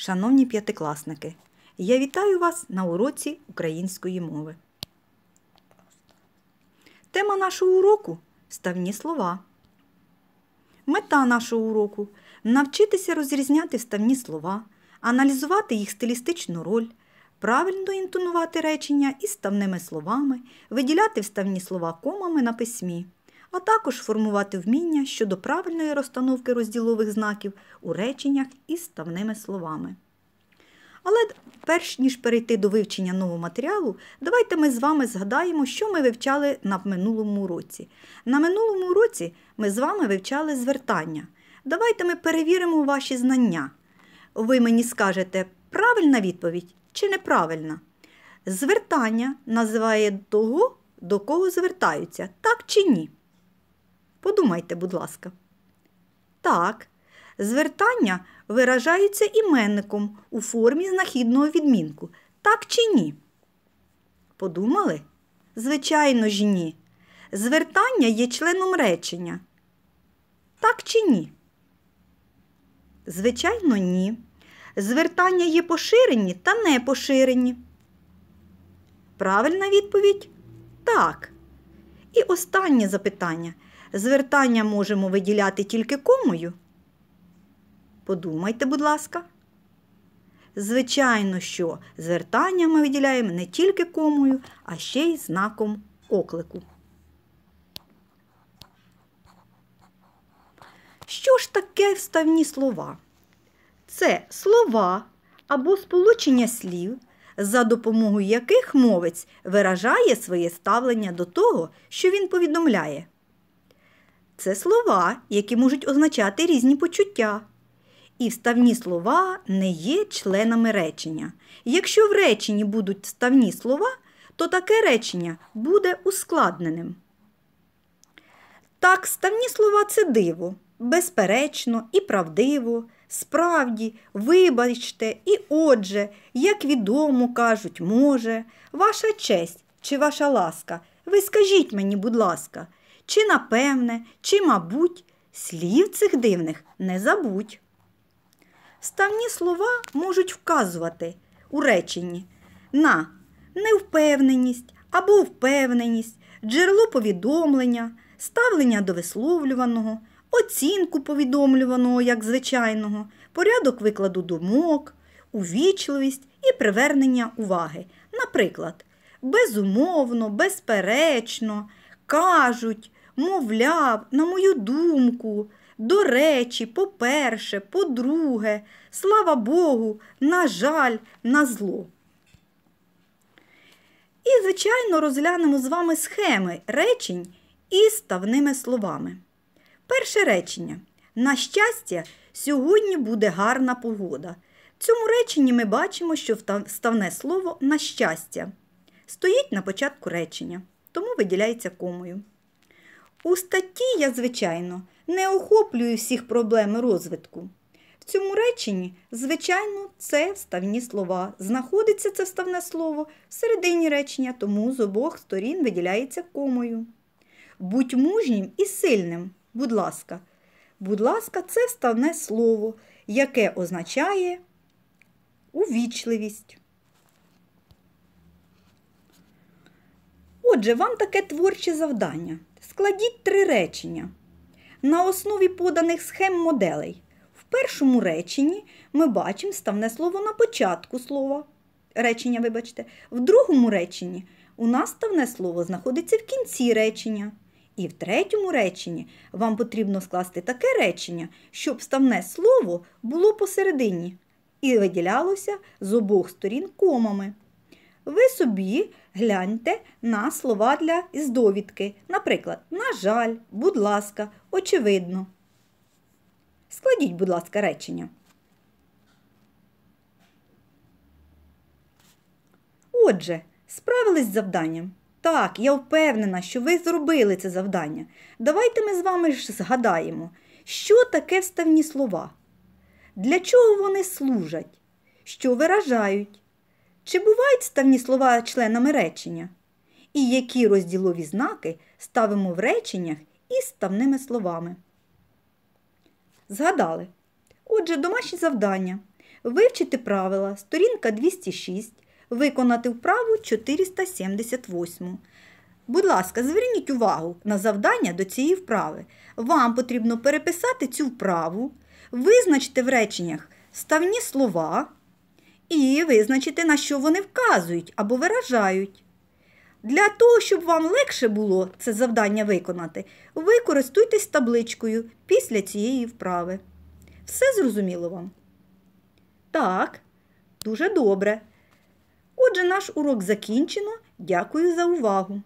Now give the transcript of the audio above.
Шановні п'ятикласники, я вітаю вас на уроці української мови. Тема нашого уроку вставні слова. Мета нашого уроку навчитися розрізняти вставні слова, аналізувати їх стилістичну роль, правильно інтонувати речення із ставними словами, виділяти вставні слова комами на письмі а також формувати вміння щодо правильної розстановки розділових знаків у реченнях із ставними словами. Але перш ніж перейти до вивчення нового матеріалу, давайте ми з вами згадаємо, що ми вивчали на минулому уроці. На минулому уроці ми з вами вивчали звертання. Давайте ми перевіримо ваші знання. Ви мені скажете, правильна відповідь чи неправильна? Звертання називає того, до кого звертаються, так чи ні? Подумайте, будь ласка. Так. Звертання виражаються іменником у формі знахідного відмінку. Так чи ні? Подумали? Звичайно ж, ні. Звертання є членом речення. Так чи ні? Звичайно, ні. Звертання є поширені та не поширені. Правильна відповідь так. І останнє запитання звертання можемо виділяти тільки комою? Подумайте, будь ласка. Звичайно, що звертання ми виділяємо не тільки комою, а ще й знаком оклику. Що ж таке вставні слова? Це слова або сполучення слів, за допомогою яких мовець виражає своє ставлення до того, що він повідомляє це слова, які можуть означати різні почуття. І вставні слова не є членами речення. Якщо в реченні будуть вставні слова, то таке речення буде ускладненим. Так, ставні слова це диво, безперечно і правдиво, справді, вибачте, і отже, як відомо кажуть, може, ваша честь чи ваша ласка, ви скажіть мені, будь ласка, чи напевне, чи, мабуть, слів цих дивних не забудь. Ставні слова можуть вказувати у реченні на невпевненість або впевненість, джерело повідомлення, ставлення до висловлюваного, оцінку повідомлюваного як звичайного, порядок викладу думок, увічливість і привернення уваги. Наприклад, безумовно, безперечно, кажуть, мовляв, на мою думку, до речі, по-перше, по-друге, слава Богу, на жаль, на зло. І, звичайно, розглянемо з вами схеми речень із ставними словами. Перше речення. На щастя, сьогодні буде гарна погода. В цьому реченні ми бачимо, що ставне слово на щастя стоїть на початку речення, тому виділяється комою. У статті я, звичайно, не охоплюю всіх проблем розвитку. В цьому реченні, звичайно, це вставні слова. Знаходиться це вставне слово в середині речення, тому з обох сторін виділяється комою. Будь мужнім і сильним, будь ласка. Будь ласка, це вставне слово, яке означає увічливість. Отже, вам таке творче завдання. Складіть три речення. На основі поданих схем моделей. В першому реченні ми бачимо ставне слово на початку слова. Речення, вибачте. В другому реченні у нас ставне слово знаходиться в кінці речення. І в третьому реченні вам потрібно скласти таке речення, щоб ставне слово було посередині і виділялося з обох сторін комами ви собі гляньте на слова для із довідки. Наприклад, на жаль, будь ласка, очевидно. Складіть, будь ласка, речення. Отже, справились з завданням. Так, я впевнена, що ви зробили це завдання. Давайте ми з вами ж згадаємо, що таке вставні слова, для чого вони служать, що виражають, чи бувають ставні слова членами речення? І які розділові знаки ставимо в реченнях із ставними словами? Згадали. Отже, домашнє завдання. Вивчити правила сторінка 206, виконати вправу 478. Будь ласка, зверніть увагу на завдання до цієї вправи. Вам потрібно переписати цю вправу, визначити в реченнях ставні слова і визначити, на що вони вказують або виражають. Для того, щоб вам легше було це завдання виконати, ви користуйтесь табличкою після цієї вправи. Все зрозуміло вам? Так, дуже добре. Отже, наш урок закінчено. Дякую за увагу!